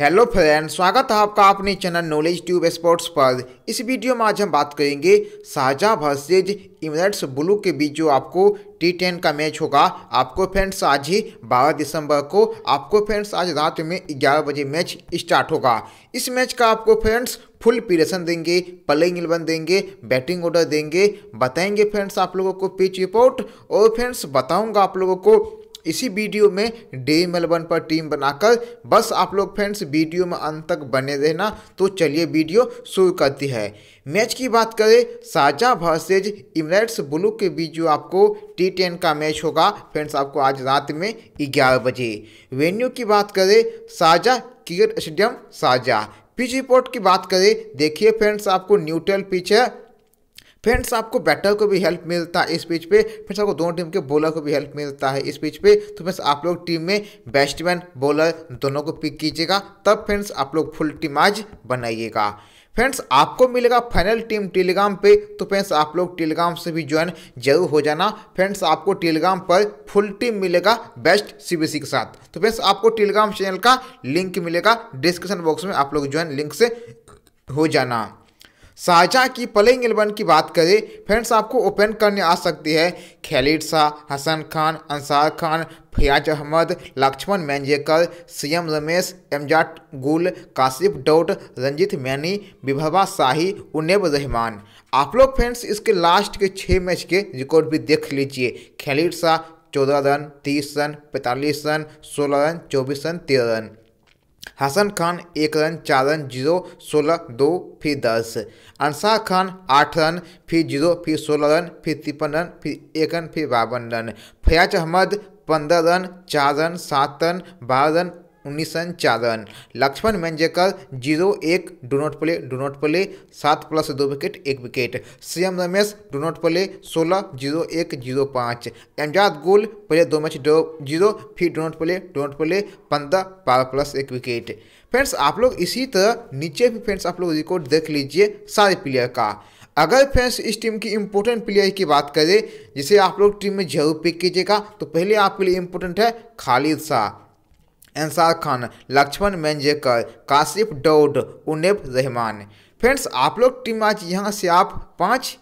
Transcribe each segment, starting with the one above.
hello friend स्वागत है आपका अपने चैनल नॉलेज ट्यूब स्पोर्ट्स पर इस वीडियो में आज हम बात करेंगे शाहजहाँ वर्सेज इमरेट्स ब्लू के बीच जो आपको टी टेन का मैच होगा आपको फ्रेंड्स आज ही बारह दिसंबर को आपको फ्रेंड्स आज रात में ग्यारह बजे मैच स्टार्ट होगा इस मैच का आपको फ्रेंड्स फुल पीरेशन देंगे प्लेइंग इलेवन देंगे बैटिंग ऑर्डर देंगे बताएंगे फ्रेंड्स आप लोगों को पिच रिपोर्ट और फ्रेंड्स बताऊंगा आप लोगों को इसी वीडियो में डे मेलबर्न पर टीम बनाकर बस आप लोग फ्रेंड्स वीडियो में अंत तक बने रहना तो चलिए वीडियो शुरू करती है मैच की बात करें साजा भर्सेज इमरेट्स ब्लू के बीच जो आपको टी टेन का मैच होगा फ्रेंड्स आपको आज रात में ग्यारह बजे वेन्यू की बात करें Saja cricket stadium Saja pitch report की बात करें देखिए फ्रेंड्स आपको न्यूट्रल पिच है फ्रेंड्स आपको बैटर को भी हेल्प मिलता है इस पिच पे फ्रेंड्स आपको दोनों टीम के बॉलर को भी हेल्प मिलता है इस पिच पे तो फ्रेंड्स आप लोग टीम में बैट्समैन बॉलर दोनों को पिक कीजिएगा तब फ्रेंड्स आप लोग फुल टीम आज बनाइएगा फ्रेंड्स आपको मिलेगा फाइनल टीम टेलीग्राम पे तो फ्रेंड्स आप लोग टेलीग्राम से भी ज्वाइन जरूर हो जाना फ्रेंड्स आपको टेलीग्राम पर फुल टीम मिलेगा बेस्ट सीबीसी के साथ तो फ्रेंड्स आपको टेलीग्राम चैनल का लिंक मिलेगा डिस्क्रिप्शन बॉक्स में आप लोग ज्वाइन लिंक से हो जाना शाहजहाँ की प्लेइंग एलेवन की बात करें फ्रेंड्स आपको ओपन करने आ सकती है खैलिड शाह हसन खान अंसार खान फयाज अहमद लक्ष्मण मैंजेकर सीएम रमेश एमजाट गुल काशिफ डोट रंजीत मैनी विभवा शाही उन्नेब रहमान आप लोग फ्रेंड्स इसके लास्ट के छः मैच के रिकॉर्ड भी देख लीजिए खैलिड शाह चौदह रन तीस रन पैंतालीस रन सोलह रन चौबीस रन तेरह रन हसन खान एक रन चार रन जीरो सोलह दो फिर दस अंसार खान आठ रन फिर जीरो फिर सोलह रन फिर तिरपन रन फिर एक रन फिर बावन रन फयाज अहमद पंद्रह रन चार रन सात रन बारह रन उन्नीस सौ चार लक्ष्मण मेंजेकर जीरो एक do not play do not play सात प्लस दो विकेट एक wicket CM Ramesh do not play सोलह जीरो एक जीरो पाँच एमजाद गोल पहले दो मैच जीरो फिर do not play do not play पंद्रह बारह प्लस एक विकेट फ्रेंड्स आप लोग इसी तरह नीचे भी फ्रेंड्स आप लोग रिकॉर्ड देख लीजिए सारे प्लेयर का अगर फ्रेंड्स इस टीम की इम्पोर्टेंट प्लेयर की बात करें जिसे आप लोग टीम में जरूर पिक कीजिएगा तो पहले आपके लिए इम्पोर्टेंट है खालिद शाह एंसार खान लक्ष्मण मेंजेकर काशिफ डौड उनेब रहमान फ्रेंड्स आप लोग टीम आज यहाँ से आप पाँच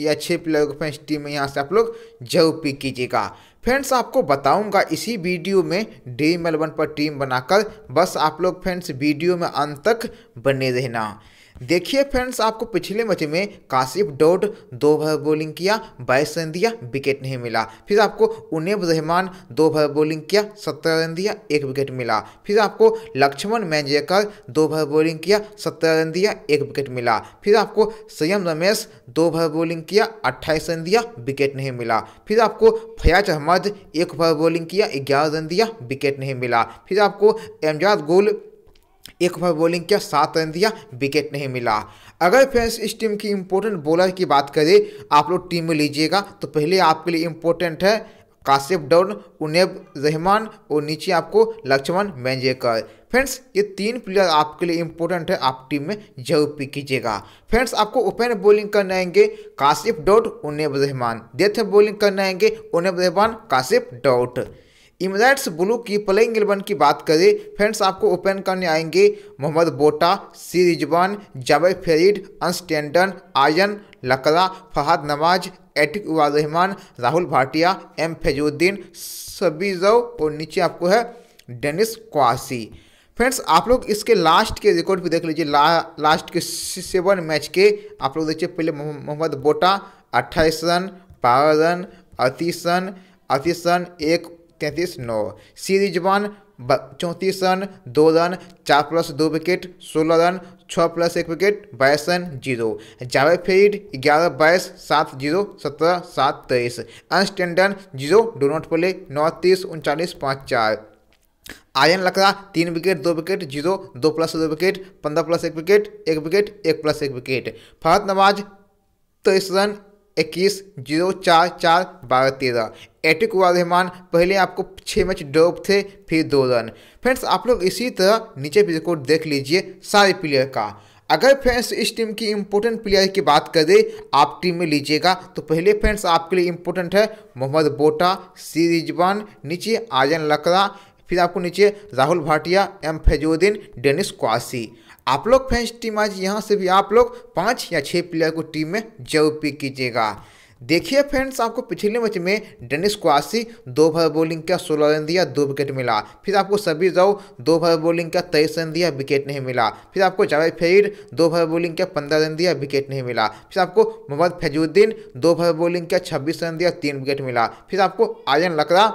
या छः प्लेयर को फ्रेंड्स टीम में यहाँ से आप लोग जरूर पिक कीजिएगा फ्रेंड्स आपको बताऊंगा इसी वीडियो में डी मेलबन पर टीम बनाकर बस आप लोग फ्रेंड्स वीडियो में अंत तक बने रहना देखिए फ्रेंड्स आपको पिछले मैच में काशिफ डोड दो ओवर बॉलिंग किया बाईस रन दिया विकेट नहीं मिला फिर आपको उनेब रहमान दो भर बॉलिंग किया सत्रह रन दिया एक विकेट मिला फिर आपको लक्ष्मण मैंजेकर दो ओवर बॉलिंग किया सत्रह रन दिया एक विकेट मिला फिर आपको संयम रमेश दो ओवर बॉलिंग किया अट्ठाईस रन दिया विकेट नहीं मिला फिर आपको फयाज अहमद एक ओवर बॉलिंग किया ग्यारह रन दिया विकेट नहीं मिला फिर आपको एमजाद गुल एक ओवर बॉलिंग किया सात रन दिया विकेट नहीं मिला अगर फ्रेंड्स इस टीम की इंपोर्टेंट बॉलर की बात करें आप लोग टीम में लीजिएगा तो पहले आपके लिए इंपॉर्टेंट है काशिफ डौन उनेब रहमान और नीचे आपको लक्ष्मण मैंजेकर फ्रेंड्स ये तीन प्लेयर आपके लिए इंपॉर्टेंट है आप टीम में जरूर पिक कीजिएगा फ्रेंड्स आपको ओपन बॉलिंग करने आएंगे काशिफ डॉट उनेब रहमान डेथ बॉलिंग करने आएंगे उनेब रहमान काशिफ डॉट इमरैट्स ब्लू की प्लेइंग इलेवन की बात करें फ्रेंड्स आपको ओपन करने आएंगे मोहम्मद बोटा सी रिजवान जावेद फेरीड अंस्टेंडन आयन लकरा फहद नवाज एटिक रहमान राहुल भाटिया एम फैजुद्दीन सबीजव और नीचे आपको है डेनिस क्वासी फ्रेंड्स आप लोग इसके लास्ट के रिकॉर्ड भी देख लीजिए ला, लास्ट के सेवन मैच के आप लोग देखिए पहले मोहम्मद बोटा अट्ठाईस रन बारह रन अड़तीस रन अड़तीस रन एक तैंतीस नौ सीरीज वन चौंतीस रन दो रन चार प्लस दो विकेट सोलह रन छः प्लस एक विकेट बाईस रन जीरो जावेद फेड ग्यारह बाईस सात जीरो सत्रह सात तेईस अनस्टेंडन जीरो डो नॉट प्ले नौ तीस उनचालीस पाँच चार आयन लकड़ा तीन विकेट दो विकेट जीरो दो प्लस दो विकेट पंद्रह प्लस एक विकेट एक विकेट एक प्लस एक विकेट फहद नवाज तेईस रन इक्कीस जीरो चार चार बारह तेरह एटिक रहमान पहले आपको छः मैच डॉप थे फिर दो रन फ्रेंड्स आप लोग इसी तरह नीचे भी रिकॉर्ड देख लीजिए सारे प्लेयर का अगर फ्रेंड्स इस टीम की इम्पोर्टेंट प्लेयर की बात करें आप टीम में लीजिएगा तो पहले फ्रेंड्स आपके लिए इम्पोर्टेंट है मोहम्मद बोटा सी रिजवान नीचे आजन लकड़ा फिर आपको नीचे Rahul Bhatia M Faizuddin Dennis Kwasi आप लोग फैंस टीम आज यहाँ से भी आप लोग पाँच या छः प्लेयर को टीम में जव पिक कीजिएगा देखिए फ्रेंड्स आपको पिछले मैच में डेनिस क्वासी दो ओवर बॉलिंग का सोलह रन दिया दो विकेट मिला फिर आपको सभी जाओ दो ओवर बॉलिंग का तेईस रन दिया विकेट नहीं मिला फिर आपको जावेद फेर दो ओवर बॉलिंग का पंद्रह रन दिया विकेट नहीं मिला फिर आपको मोहम्मद फैजुद्दीन दो ओवर बॉलिंग का छब्बीस रन दिया तीन विकेट मिला फिर आपको आर्यन लकड़ा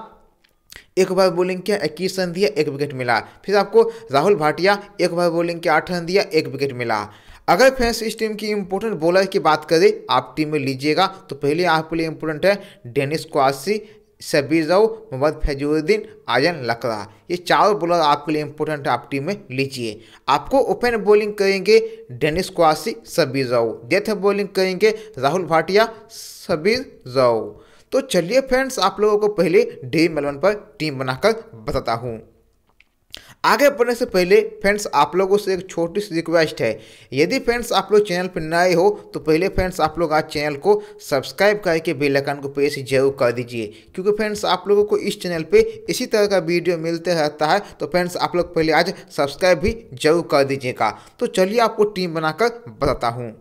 एक ओवर बॉलिंग किया इक्कीस रन दिया एक विकेट मिला फिर आपको राहुल भाटिया एक ओवर बॉलिंग किया आठ रन दिया एक विकेट मिला अगर फैंस इस टीम की इंपोर्टेंट बॉलर की बात करें आप टीम में लीजिएगा तो पहले आपके लिए इंपोर्टेंट है डेनिस क्वासी शबीर राव मोहम्मद फैजुद्दीन आजन लकड़ा ये चारों बॉलर आपके लिए है आप टीम में लीजिए आपको ओपन बॉलिंग करेंगे Dennis Kwasi Shabbir Rao death bowling करेंगे राहुल भाटिया शबीर राव तो चलिए फ्रेंड्स आप लोगों को पहले ड्रीम इलेवन पर टीम बनाकर बताता हूँ आगे बढ़ने से पहले फ्रेंड्स आप लोगों से एक छोटी सी रिक्वेस्ट है यदि फ्रेंड्स आप लोग चैनल पर नए हो तो पहले फ्रेंड्स आप लोग आज चैनल को सब्सक्राइब करके बेल आइकन को प्रेस जरूर कर दीजिए क्योंकि फ्रेंड्स आप लोगों को इस चैनल पे इसी तरह का वीडियो मिलते रहता है तो फ्रेंड्स आप लोग पहले आज सब्सक्राइब भी जरूर कर दीजिएगा तो चलिए आपको टीम बनाकर बताता हूँ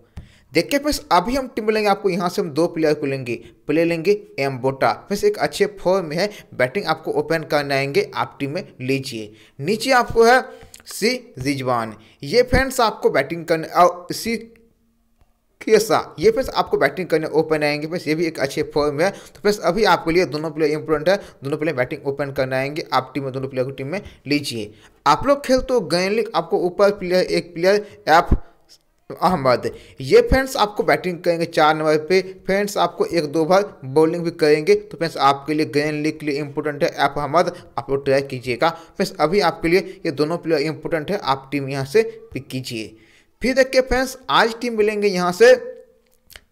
देखिए फ्रेंड्स अभी हम टीम लेंगे आपको यहाँ से हम दो प्लेयर को लेंगे प्ले लेंगे एम बोटा फ्रेंड्स एक अच्छे फॉर्म में है बैटिंग आपको ओपन करने आएंगे आप टीम में लीजिए नीचे आपको है सी रिजवान ये फ्रेंड्स आपको बैटिंग करने और सी खेसा ये फ्रेंड्स आपको बैटिंग करने ओपन आएंगे फ्रेंड्स ये भी एक अच्छे फॉर्म है तो फ्रेंड्स अभी आपके लिए दोनों प्लेयर इंपोर्टेंट है दोनों प्लेयर बैटिंग ओपन करने आएंगे आप टीम में दोनों प्लेयर को टीम में लीजिए आप लोग खेल तो गए आपको ऊपर प्लेयर एक प्लेयर एफ अहमद ये फ्रेंड्स आपको बैटिंग करेंगे चार नंबर पे फ्रेंड्स आपको एक दो बार बॉलिंग भी करेंगे तो फ्रेंड्स आपके लिए ग्रैंड लीग के लिए इंपॉर्टेंट है ऐप अहमद आप लोग ट्राई कीजिएगा फ्रेंड्स अभी आपके लिए ये दोनों प्लेयर इंपॉर्टेंट है आप टीम यहाँ से पिक कीजिए फिर देखिए फ्रेंड्स आज टीम मिलेंगे यहाँ से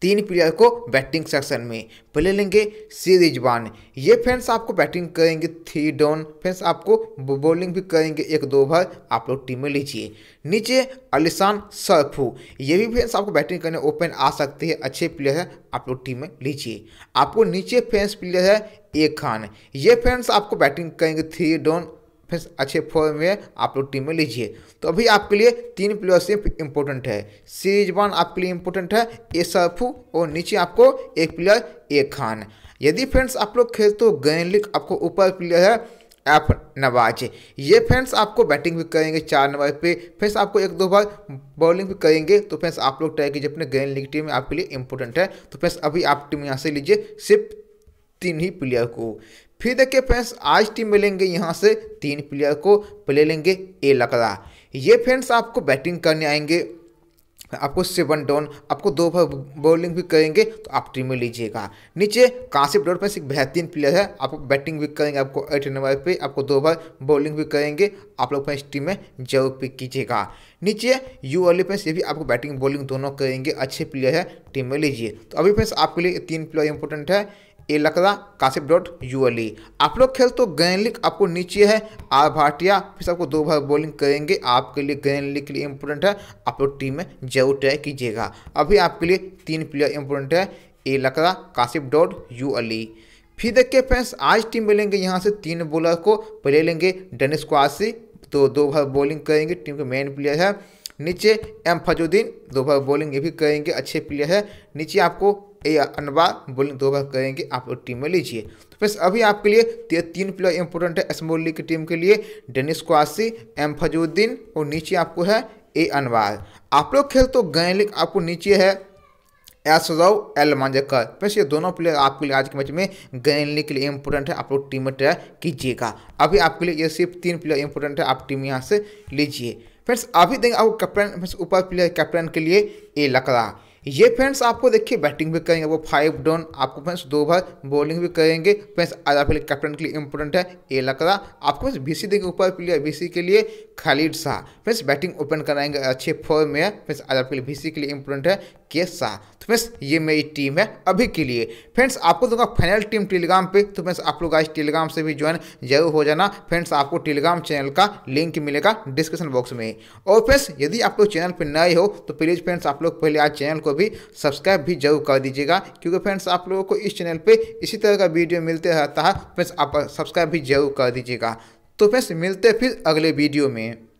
तीन प्लेयर को बैटिंग सेक्शन में पहले लेंगे सीरीज वन ये फ्रेंड्स आपको बैटिंग करेंगे थ्री डाउन फ्रेंड्स आपको बॉलिंग भी करेंगे एक दो ओवर आप लोग टीम में लीजिए नीचे अलिशान सरफू ये भी फ्रेंड्स आपको बैटिंग करने ओपन आ सकते हैं अच्छे प्लेयर है आप लोग टीम में लीजिए आपको नीचे फ्रेंड्स प्लेयर है ए खान ये फ्रेंड्स आपको बैटिंग करेंगे थ्री डाउन फिर अच्छे फॉर्म में आप लोग टीम में लीजिए तो अभी आपके लिए तीन प्लेयर सिर्फ इंपॉर्टेंट है सीरीज वन आपके लिए इंपॉर्टेंट है ए सरफू और नीचे आपको एक प्लेयर ए खान यदि फ्रेंड्स आप लोग खेल तो गैन लिख आपको ऊपर प्लेयर है एफ नवाज ये फ्रेंड्स आपको बैटिंग भी करेंगे चार नंबर पे फ्रेंड्स आपको एक दो बार बॉलिंग भी करेंगे तो फ्रेंड्स आप लोग ट्राई कीजिए अपने गैन लीग टीम में आपके लिए इंपॉर्टेंट है तो फ्रेंड्स अभी आप टीम यहाँ से लीजिए सिर्फ तीन ही प्लेयर को फिर देखिए फ्रेंड्स आज टीम में लेंगे यहाँ से तीन प्लेयर को प्ले लेंगे ए लकड़ा ये फ्रेंड्स आपको बैटिंग करने आएंगे आपको सेवन डाउन आपको दो ओवर बॉलिंग भी करेंगे तो आप टीम में लीजिएगा नीचे काशिप डॉट पर एक बेहतरीन प्लेयर है आप बैटिंग भी करेंगे आपको एट नंबर पे आपको दो ओवर बॉलिंग भी करेंगे आप लोग फ्रेंड्स टीम में जरूर पिक कीजिएगा नीचे यू वाले फ्रेंड्स ये भी आपको बैटिंग बॉलिंग दोनों करेंगे अच्छे प्लेयर है टीम में लीजिए तो अभी फ्रेंड्स आपके लिए तीन प्लेयर इंपॉर्टेंट है A Lakra Kashif Daud U L E आप लोग खेल तो गैन लिक आपको नीचे है आर भाटिया फिर आपको दो बार बॉलिंग करेंगे आपके लिए गैन लिक के लिए इम्पोर्टेंट है आप लोग टीम में जरूर ट्राई कीजिएगा अभी आपके लिए तीन प्लेयर इम्पोर्टेंट है ए लकड़ा काशिप डॉट यू अली फिर देखिए फ्रेंड्स आज टीम में लेंगे यहाँ से तीन बॉलर को पहले लेंगे डेनिस क्वासी तो दो बार बॉलिंग करेंगे टीम के मेन प्लेयर है नीचे एम फजुद्दीन दो बार बॉलिंग ये भी करेंगे अच्छे प्लेयर है नीचे आपको ए अनबार बॉलिंग दो बार करेंगे आप लोग टीम में लीजिए तो फ्रेंड्स अभी आपके लिए तीन प्लेयर इंपॉर्टेंट है स्मॉल लीग की टीम के लिए डेनिस क्वासी एम फजुद्दीन और नीचे आपको है ए अनवार आप लोग खेल तो गए लीग आपको नीचे है एसजाओ एल मांजकर फिर ये दोनों प्लेयर आपके लिए आज के मैच में गेलने के लिए इम्पोर्टेंट है आप लोग टीम में ट्राई कीजिएगा अभी आपके लिए ये सिर्फ तीन प्लेयर इंपॉर्टेंट है आप टीम यहाँ से लीजिए फ्रेंड्स अभी देंगे आपको कैप्टन फ्रेंड्स ऊपर प्लेयर कैप्टन के लिए ए लकड़ा ये फ्रेंड्स आपको देखिए बैटिंग भी करेंगे वो फाइव डाउन आपको फ्रेंड्स दो बार बॉलिंग भी करेंगे फ्रेंड्स आज आपके लिए कैप्टन के लिए इंपॉर्टेंट है ए लकड़ा आपको फ्रेंड्स बीसी देंगे ऊपर प्लेयर बीसी के लिए Khalid Shah friends batting open कराएंगे अच्छे फॉर्म में फ्रेंड्स आज आपके लिए बीसी के लिए इंपॉर्टेंट है के साथ तो फ्रेंड्स ये मेरी टीम है अभी के लिए फ्रेंड्स आपको दूंगा फाइनल टीम टेलीग्राम पे तो फ्रेंड्स आप लोग आज टेलीग्राम से भी ज्वाइन जरूर हो जाना फ्रेंड्स आपको टेलीग्राम चैनल का लिंक मिलेगा डिस्क्रिप्शन बॉक्स में और फ्रेंड्स यदि आप लोग चैनल पर नए हो तो प्लीज़ फ्रेंड्स आप लोग पहले आज चैनल को भी सब्सक्राइब भी जरूर कर दीजिएगा क्योंकि फ्रेंड्स आप लोगों को इस चैनल पर इसी तरह का वीडियो मिलते रहता है फ्रेंड्स आप सब्सक्राइब भी जरूर कर दीजिएगा तो फ्रेंड्स मिलते फिर अगले वीडियो में